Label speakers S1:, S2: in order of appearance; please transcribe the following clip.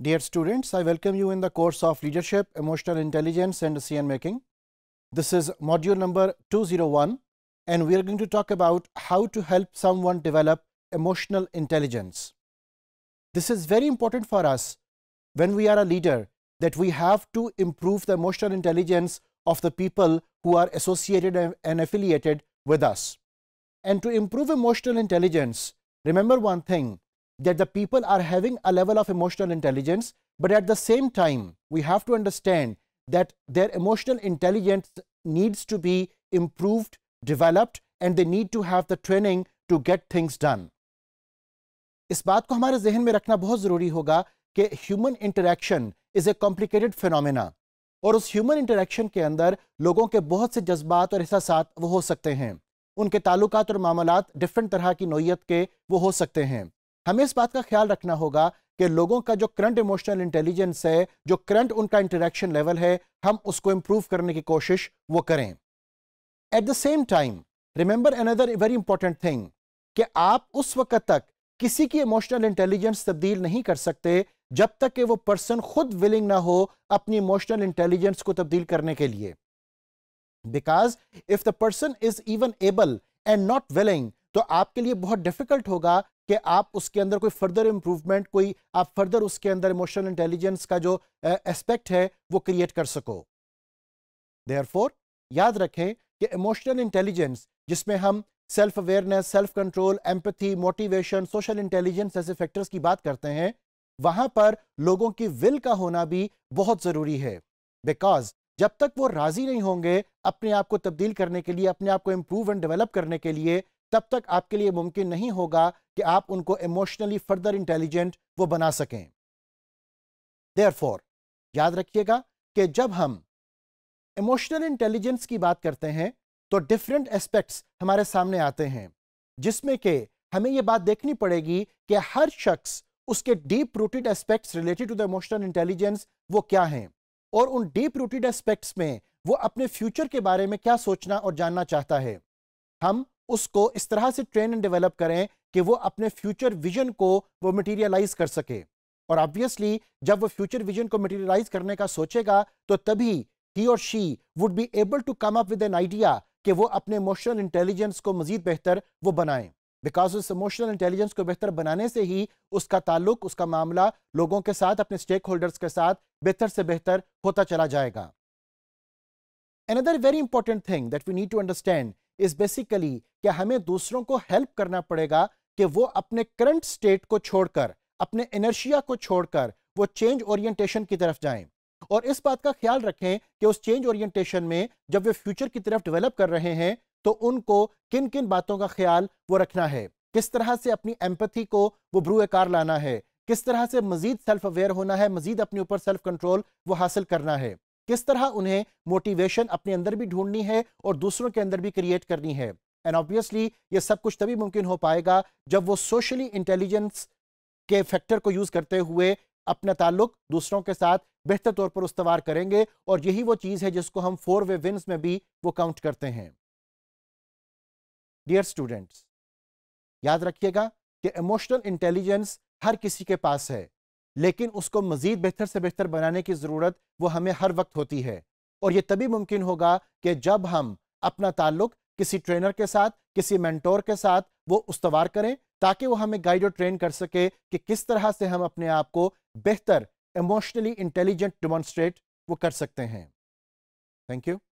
S1: Dear students, I welcome you in the course of Leadership, Emotional Intelligence and decision Making. This is module number 201 and we are going to talk about how to help someone develop emotional intelligence. This is very important for us when we are a leader that we have to improve the emotional intelligence of the people who are associated and affiliated with us. And to improve emotional intelligence, remember one thing that the people are having a level of emotional intelligence, but at the same time, we have to understand that their emotional intelligence needs to be improved, developed, and they need to have the training to get things done. इस बात को हमारे जहन में रखना बहुत ज़रूरी होगा कि human interaction is a complicated phenomena और उस human interaction के अंदर लोगों के बहुत से जज्बात और एहसास वो हो सकते हैं उनके ताल्लुकात और मामलात डिफरेंट तरह की नोयत के वो हो सकते हैं हमें इस बात का ख्याल रखना होगा कि लोगों का जो करंट इमोशनल इंटेलिजेंस है जो करंट उनका इंटरेक्शन लेवल है हम उसको इंप्रूव करने की कोशिश वो करें at the same time remember another very important thing कि आप उस वक्त तक किसी की इमोशनल इंटेलिजेंस तब्दील नहीं कर सकते जब तक कि वो पर्सन खुद विलिंग ना हो अपनी इमोशनल इंटेलिजेंस को तब्दील करने के लिए because if the person is even able and not willing तो आपके लिए बहुत डिफिकल्ट होगा कि आप उसके अंदर कोई फर्दर इम्प्रूवमेंट कोई आप फर्दर उसके अंदर इमोशनल इंटेलिजेंस का जो एस्पेक्ट है वो क्रिएट कर सको फोर याद रखें कि इमोशनल इंटेलिजेंस जिसमें हम self awareness self control empathy motivation social intelligence ऐसे फैक्टर्स की बात करते हैं वहां पर लोगों की विल का होना भी बहुत ज़रूरी है बिकॉज जब तक वो राज़ी नहीं होंगे अपने आप को तब्दील करने के लिए अपने आप को इम्प्रूव एंड डेवलप करने के लिए तब तक आपके लिए मुमकिन नहीं होगा कि आप उनको इमोशनली फर्दर इंटेलिजेंट वो बना सकें देयरफॉर याद रखिएगा कि जब हम इमोशनल इंटेलिजेंस की बात करते हैं तो डिफरेंट एस्पेक्ट्स हमारे सामने आते हैं जिसमें के हमें यह बात देखनी पड़ेगी कि हर शख्स उसके deep rooted aspects related to the emotional intelligence वो क्या हैं और उन डीप रूटेड एस्पेक्ट्स में वो अपने फ्यूचर के बारे में क्या सोचना और जानना चाहता है हम उसको इस तरह से ट्रेन एंड डेवलप करें कि वो अपने फ्यूचर विजन को वो मटेरियलाइज कर सके और ऑब्वियसली जब वो फ्यूचर विजन को मटेरियलाइज करने का सोचेगा तो तभी ही और she would be able to come up with an idea कि वो अपने इमोशनल इंटेलिजेंस को मजीद बेहतर वो बनाएं बिकॉज उस इमोशनल इंटेलिजेंस को बेहतर बनाने से ही उसका ताल्लुक उसका मामला लोगों के साथ अपने स्टेक होल्डर्स के साथ बेहतर से बेहतर होता चला जाएगा another very important thing that we need to understand is basically कि हमें दूसरों को हेल्प करना पड़ेगा कि वो अपने करंट स्टेट को छोड़कर अपने एनर्शिया को छोड़कर वो चेंज ओरिएंटेशन की तरफ जाएं और इस बात का ख्याल रखें कि उस चेंज ओरिएंटेशन में जब वे फ्यूचर की तरफ डेवलप कर रहे हैं तो उनको किन किन बातों का ख्याल वो रखना है किस तरह से अपनी एम्पथी को वो ब्रू कार लाना है किस तरह से मजीद सेल्फ अवेयर होना है मजीद अपने ऊपर सेल्फ कंट्रोल वो हासिल करना है किस तरह उन्हें मोटिवेशन अपने अंदर भी ढूंढनी है और दूसरों के अंदर भी क्रिएट करनी है एंड ऑब्वियसली ये सब कुछ तभी मुमकिन हो पाएगा जब वो सोशली इंटेलिजेंस के फैक्टर को यूज़ करते हुए अपना ताल्लुक दूसरों के साथ बेहतर तौर पर उसवार करेंगे और यही वो चीज़ है जिसको हम फोर वे विन्स में भी वो काउंट करते हैं डियर स्टूडेंट्स याद रखिएगा कि इमोशनल इंटेलिजेंस हर किसी के पास है लेकिन उसको मज़ीद बेहतर से बेहतर बनाने की ज़रूरत वो हमें हर वक्त होती है और ये तभी मुमकिन होगा कि जब हम अपना ताल्लुक किसी ट्रेनर के साथ किसी मैंटोर के साथ वो उसवार करें ताकि वो हमें गाइड और ट्रेन कर सके कि किस तरह से हम अपने आप को बेहतर इमोशनली इंटेलिजेंट डिमॉन्स्ट्रेट वो कर सकते हैं थैंक यू